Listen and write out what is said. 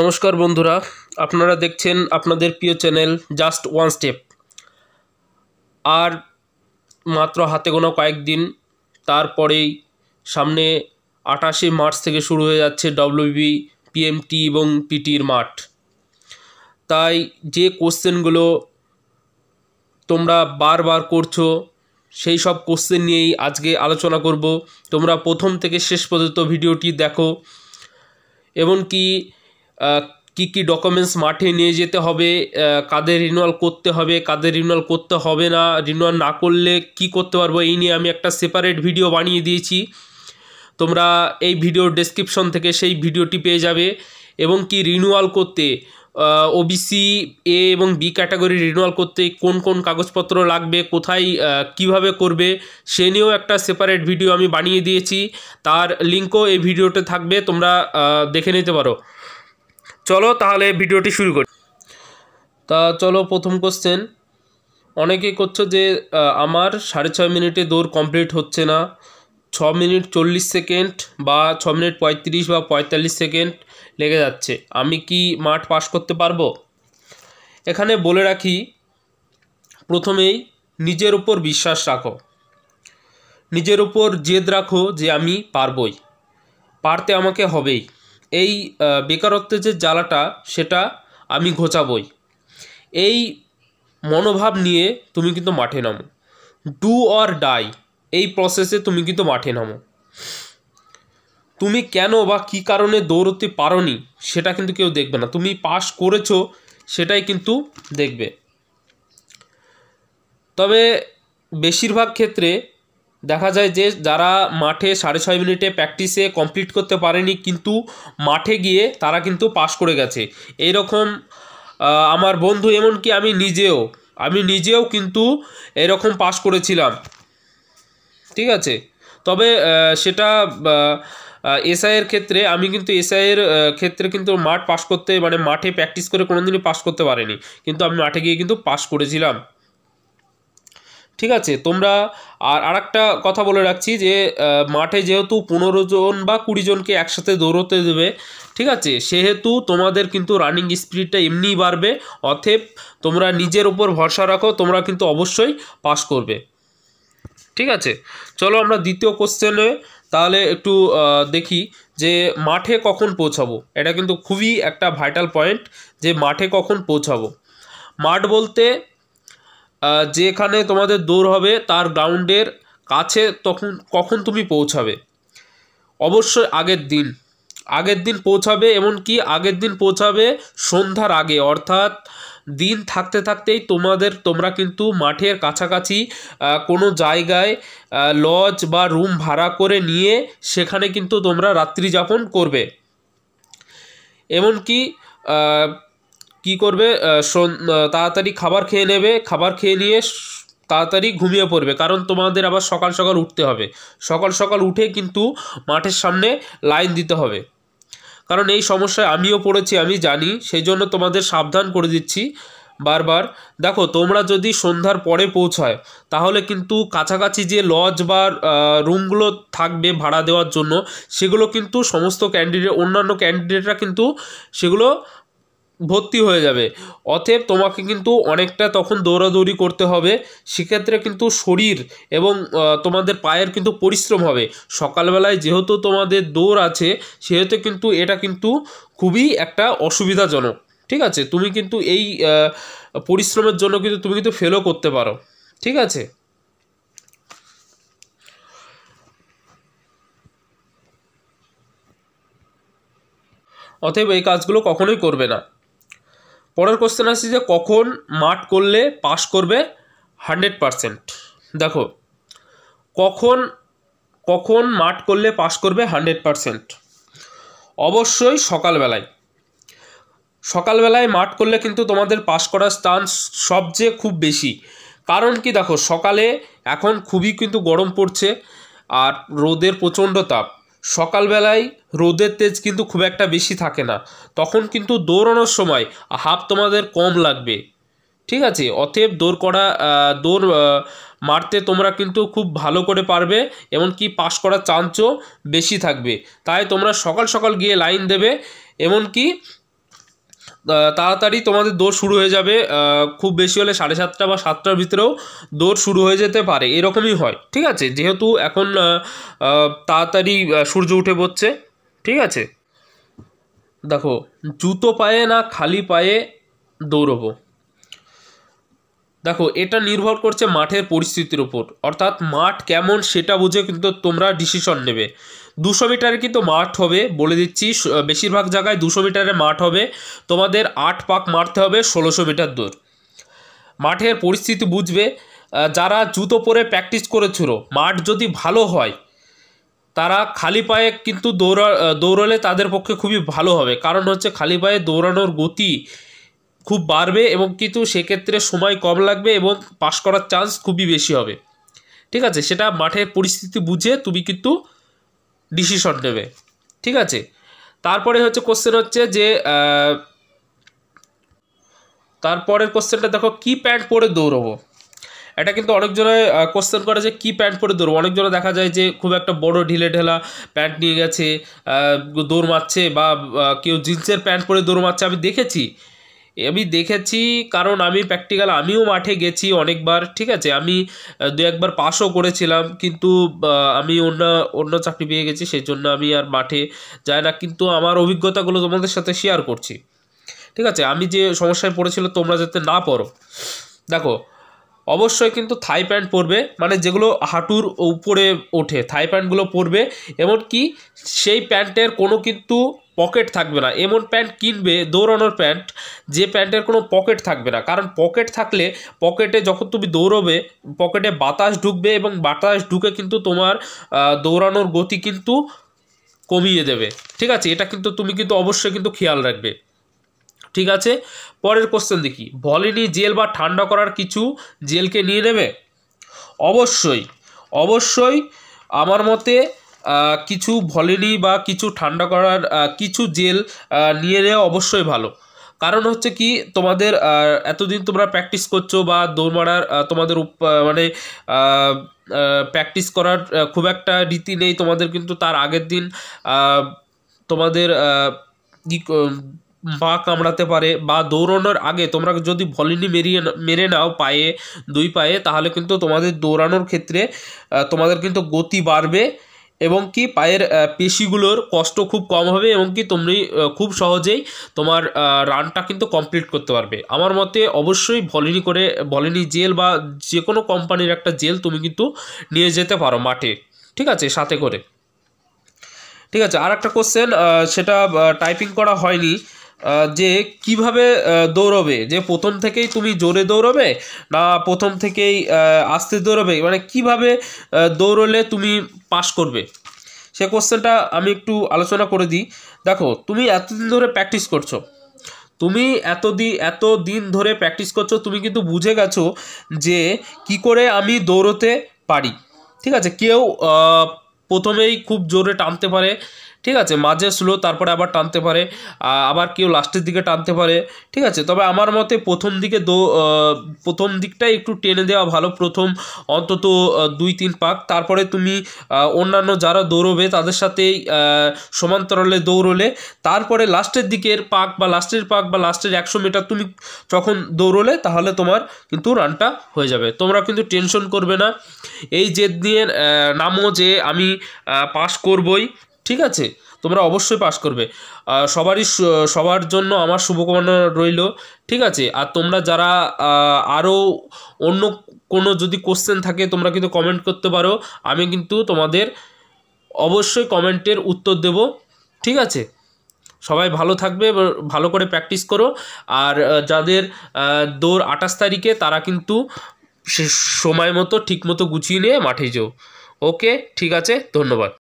নমস্কার বন্ধুরা আপনারা দেখছেন আপনাদের প্রিয় চ্যানেল জাস্ট ওয়ান স্টেপ আর মাত্র হাতে গোনা কয়েকদিন তারপরেই সামনে আঠাশে মার্চ থেকে শুরু হয়ে যাচ্ছে ডব্লিউবি পিএমটি এবং পিটির মাঠ তাই যে কোশ্চেনগুলো তোমরা বারবার করছো সেই সব কোশ্চেন নিয়েই আজকে আলোচনা করব তোমরা প্রথম থেকে শেষ পর্যন্ত ভিডিওটি দেখো এমনকি কী কী ডকুমেন্টস মাঠে নিয়ে যেতে হবে কাদের রিনুয়াল করতে হবে কাদের রিনুয়াল করতে হবে না রিনুয়াল না করলে কি করতে পারবো এই নিয়ে আমি একটা সেপারেট ভিডিও বানিয়ে দিয়েছি তোমরা এই ভিডিও ডেসক্রিপশন থেকে সেই ভিডিওটি পেয়ে যাবে এবং কি রিনুয়াল করতে ওবিসি এ এবং বি ক্যাটাগরি রিনুয়াল করতে কোন কোন কাগজপত্র লাগবে কোথায় কিভাবে করবে সে নিয়েও একটা সেপারেট ভিডিও আমি বানিয়ে দিয়েছি তার লিঙ্কও এই ভিডিওতে থাকবে তোমরা দেখে নিতে পারো চলো তাহলে ভিডিওটি শুরু করি তা চলো প্রথম কোশ্চেন অনেকে করছো যে আমার সাড়ে ছয় মিনিটে দৌড় কমপ্লিট হচ্ছে না ছ মিনিট চল্লিশ সেকেন্ড বা ছ মিনিট পঁয়ত্রিশ বা পঁয়তাল্লিশ সেকেন্ড লেগে যাচ্ছে আমি কি মাঠ পাস করতে পারবো এখানে বলে রাখি প্রথমেই নিজের উপর বিশ্বাস রাখো নিজের উপর জেদ রাখো যে আমি পারবই পারতে আমাকে হবেই এই বেকারত্বের যে জ্বালাটা সেটা আমি ঘোচাবই এই মনোভাব নিয়ে তুমি কিন্তু মাঠে নামো ডু অর ডাই এই প্রসেসে তুমি কিন্তু মাঠে নামো তুমি কেন বা কি কারণে দৌড়তে পারো সেটা কিন্তু কেউ দেখবে না তুমি পাস করেছো সেটাই কিন্তু দেখবে তবে বেশিরভাগ ক্ষেত্রে দেখা যায় যে যারা মাঠে সাড়ে ছয় মিনিটে প্র্যাকটিসে কমপ্লিট করতে পারেনি কিন্তু মাঠে গিয়ে তারা কিন্তু পাশ করে গেছে রকম আমার বন্ধু এমনকি আমি নিজেও আমি নিজেও কিন্তু এরকম পাশ করেছিলাম ঠিক আছে তবে সেটা এসআইয়ের ক্ষেত্রে আমি কিন্তু এসআইয়ের ক্ষেত্রে কিন্তু মাঠ পাশ করতে মানে মাঠে প্র্যাকটিস করে কোনোদিনই পাশ করতে পারিনি কিন্তু আমি মাঠে গিয়ে কিন্তু পাশ করেছিলাম ঠিক আছে তোমরা আর আরেকটা কথা বলে রাখছি যে মাঠে যেহেতু পনেরো জন বা কুড়ি জনকে একসাথে দৌড়তে দেবে ঠিক আছে সেহেতু তোমাদের কিন্তু রানিং স্পিডটা এমনিই বাড়বে অথেব তোমরা নিজের ওপর ভরসা রাখো তোমরা কিন্তু অবশ্যই পাস করবে ঠিক আছে চলো আমরা দ্বিতীয় কোশ্চেনে তাহলে একটু দেখি যে মাঠে কখন পৌঁছাবো এটা কিন্তু খুবই একটা ভাইটাল পয়েন্ট যে মাঠে কখন পৌঁছাবো মাঠ বলতে যেখানে তোমাদের দৌড় হবে তার গ্রাউন্ডের কাছে তখন কখন তুমি পৌঁছাবে অবশ্যই আগের দিন আগের দিন পৌঁছাবে এমনকি আগের দিন পৌঁছাবে সন্ধ্যার আগে অর্থাৎ দিন থাকতে থাকতেই তোমাদের তোমরা কিন্তু মাঠের কাছাকাছি কোনো জায়গায় লজ বা রুম ভাড়া করে নিয়ে সেখানে কিন্তু তোমরা রাত্রি যাপন করবে এমনকি কি করবে তাড়াতাড়ি খাবার খেয়ে নেবে খাবার খেয়ে নিয়ে তাড়াতাড়ি ঘুমিয়ে পড়বে কারণ তোমাদের আবার সকাল সকাল উঠতে হবে সকাল সকাল উঠে কিন্তু মাঠের সামনে লাইন দিতে হবে কারণ এই সমস্যায় আমিও পড়েছি আমি জানি সেই জন্য তোমাদের সাবধান করে দিচ্ছি বারবার দেখো তোমরা যদি সন্ধ্যার পরে পৌঁছায় তাহলে কিন্তু কাছাকাছি যে লজ বা রুমগুলো থাকবে ভাড়া দেওয়ার জন্য সেগুলো কিন্তু সমস্ত ক্যান্ডিডেট অন্যান্য ক্যান্ডিডেটরা কিন্তু সেগুলো ভর্তি হয়ে যাবে অতএব তোমাকে কিন্তু অনেকটা তখন দৌড়াদৌড়ি করতে হবে সেক্ষেত্রে কিন্তু শরীর এবং তোমাদের পায়ের কিন্তু পরিশ্রম হবে সকালবেলায় যেহেতু তোমাদের দৌড় আছে সেহেতু কিন্তু এটা কিন্তু খুবই একটা অসুবিধাজনক ঠিক আছে তুমি কিন্তু এই পরিশ্রমের জন্য কিন্তু তুমি কিন্তু ফেলও করতে পারো ঠিক আছে অতএব এই কাজগুলো কখনোই করবে না পরের কোশ্চেন আসছে যে কখন মাঠ করলে পাস করবে হান্ড্রেড পারসেন্ট দেখো কখন কখন মাঠ করলে পাস করবে হান্ড্রেড পারসেন্ট অবশ্যই সকালবেলায় সকালবেলায় মাঠ করলে কিন্তু তোমাদের পাস করার স্থান সবচেয়ে খুব বেশি কারণ কি দেখো সকালে এখন খুবই কিন্তু গরম পড়ছে আর রোদের প্রচণ্ড তাপ সকালবেলায় রোদের তেজ কিন্তু খুব একটা বেশি থাকে না তখন কিন্তু দৌড়ানোর সময় হাফ তোমাদের কম লাগবে ঠিক আছে অতএব দৌড় করা দৌড় মারতে তোমরা কিন্তু খুব ভালো করে পারবে এমনকি পাশ করার চান্সও বেশি থাকবে তাই তোমরা সকাল সকাল গিয়ে লাইন দেবে এমনকি তাড়াতাড়ি তোমাদের দৌড় শুরু হয়ে যাবে খুব বেশি হলে সাড়ে সাতটা বা সাতটার ভিতরেও দৌড় শুরু হয়ে যেতে পারে এরকমই হয় ঠিক আছে যেহেতু এখন তাড়াতাড়ি সূর্য উঠে পড়ছে ঠিক আছে দেখো জুতো পায়ে না খালি পায়ে দৌড়বো দেখো এটা নির্ভর করছে মাঠের পরিস্থিতির উপর অর্থাৎ মাঠ কেমন সেটা বুঝে কিন্তু তোমরা ডিসিশন নেবে দুশো মিটারে কিন্তু মাঠ হবে বলে দিচ্ছি বেশিরভাগ জায়গায় দুশো মিটারে মাঠ হবে তোমাদের আট পাক মারতে হবে ষোলোশো মিটার দৌড় মাঠের পরিস্থিতি বুঝবে যারা জুতো পরে প্র্যাকটিস করেছিল মাঠ যদি ভালো হয় তারা খালি পায়ে কিন্তু দৌড়া দৌড়ালে তাদের পক্ষে খুবই ভালো হবে কারণ হচ্ছে খালি পায়ে দৌড়ানোর গতি খুব বাড়বে এবং কিন্তু সেক্ষেত্রে সময় কম লাগবে এবং পাশ করার চান্স খুবই বেশি হবে ঠিক আছে সেটা মাঠের পরিস্থিতি বুঝে তুমি কিন্তু ডিসিশন নেবে ঠিক আছে তারপরে হচ্ছে কোশ্চেন হচ্ছে যে তারপরের কোশ্চেনটা দেখো কি প্যান্ট পরে দৌড়বো এটা কিন্তু অনেকজনে কোশ্চেন করে যে কী প্যান্ট পরে দৌড়বো অনেকজনে দেখা যায় যে খুব একটা বড় ঢিলে ঢেলা প্যান্ট নিয়ে গেছে দৌড় মারছে বা কেউ জিন্সের প্যান্ট পরে দৌড় মারছে আমি দেখেছি আমি দেখেছি কারণ আমি প্র্যাকটিক্যাল আমিও মাঠে গেছি অনেকবার ঠিক আছে আমি দু একবার পাশও করেছিলাম কিন্তু আমি অন্য অন্য চাকরি পেয়ে গেছি সেই জন্য আমি আর মাঠে যাই না কিন্তু আমার অভিজ্ঞতাগুলো তোমাদের সাথে শেয়ার করছি ঠিক আছে আমি যে সমস্যায় পড়েছিল তোমরা যাতে না পড়ো দেখো অবশ্যই কিন্তু থাই প্যান্ট পরবে মানে যেগুলো হাঁটুর উপরে ওঠে থাই প্যান্টগুলো পরবে এমনকি সেই প্যান্টের কোনো কিন্তু পকেট থাকবে না এমন প্যান্ট কিনবে দৌড়ানোর প্যান্ট যে প্যান্টের কোনো পকেট থাকবে না কারণ পকেট থাকলে পকেটে যখন তুমি দৌড়বে পকেটে বাতাস ঢুকবে এবং বাতাস ঢুকে কিন্তু তোমার দৌড়ানোর গতি কিন্তু কমিয়ে দেবে ঠিক আছে এটা কিন্তু তুমি কিন্তু অবশ্যই কিন্তু খেয়াল রাখবে ঠিক আছে পরের কোশ্চেন দেখি ভলিনি জেল বা ঠান্ডা করার কিছু জেলকে নিয়ে নেবে অবশ্যই অবশ্যই আমার মতে কিছু ভলিনি বা কিছু ঠান্ডা করার কিছু জেল নিয়ে নেওয়া অবশ্যই ভালো কারণ হচ্ছে কি তোমাদের এতদিন তোমরা প্র্যাকটিস করছো বা দৌড় মারার তোমাদের মানে প্র্যাকটিস করার খুব একটা রীতি নেই তোমাদের কিন্তু তার আগের দিন তোমাদের পা কামড়াতে পারে বা দৌড়ানোর আগে তোমরা যদি ভলিনি মেরিয়ে মেরে নাও পায়ে দুই পায়ে তাহলে কিন্তু তোমাদের দৌড়ানোর ক্ষেত্রে তোমাদের কিন্তু গতি বাড়বে এবং কি পায়ের পেশিগুলোর কষ্ট খুব কম হবে এবং কি তুমি খুব সহজেই তোমার রানটা কিন্তু কমপ্লিট করতে পারবে আমার মতে অবশ্যই ভলিনি করে ভলিনি জেল বা যে কোনো কোম্পানির একটা জেল তুমি কিন্তু নিয়ে যেতে পারো মাঠে ঠিক আছে সাথে করে ঠিক আছে আর একটা কোশ্চেন সেটা টাইপিং করা হয়নি যে কিভাবে দৌড়বে যে প্রথম থেকেই তুমি জোরে দৌড়বে না প্রথম থেকেই আস্তে দৌড়বে মানে কিভাবে দৌড়লে তুমি পাস করবে সে কোশ্চেনটা আমি একটু আলোচনা করে দিই দেখো তুমি এতদিন ধরে প্র্যাকটিস করছো তুমি এত দিন এত দিন ধরে প্র্যাকটিস করছো তুমি কিন্তু বুঝে গেছো যে কি করে আমি দৌড়তে পারি ঠিক আছে কেউ প্রথমেই খুব জোরে টানতে পারে ঠিক আছে মাঝে স্লো তারপরে আবার টানতে পারে আবার কেউ লাস্টের দিকে টানতে পারে ঠিক আছে তবে আমার মতে প্রথম দিকে দো প্রথম দিকটাই একটু টেনে দেওয়া ভালো প্রথম অন্তত দুই তিন পাক তারপরে তুমি অন্যান্য যারা দৌড়বে তাদের সাথেই সমান্তরালে দৌড়লে তারপরে লাস্টের দিকের পাক বা লাস্টের পাক বা লাস্টের একশো মিটার তুমি যখন দৌড়লে তাহলে তোমার কিন্তু রানটা হয়ে যাবে তোমরা কিন্তু টেনশন করবে না এই জেদ নিয়ে নামো যে আমি পাস করবই ঠিক আছে তোমরা অবশ্যই পাশ করবে সবারই সবার জন্য আমার শুভকামনা রইল ঠিক আছে আর তোমরা যারা আরও অন্য কোনো যদি কোশ্চেন থাকে তোমরা কিন্তু কমেন্ট করতে পারো আমি কিন্তু তোমাদের অবশ্যই কমেন্টের উত্তর দেব ঠিক আছে সবাই ভালো থাকবে ভালো করে প্র্যাকটিস করো আর যাদের দৌড় আঠাশ তারিখে তারা কিন্তু সে সময় মতো ঠিক মতো গুছিয়ে নিয়ে মাঠে যাও ওকে ঠিক আছে ধন্যবাদ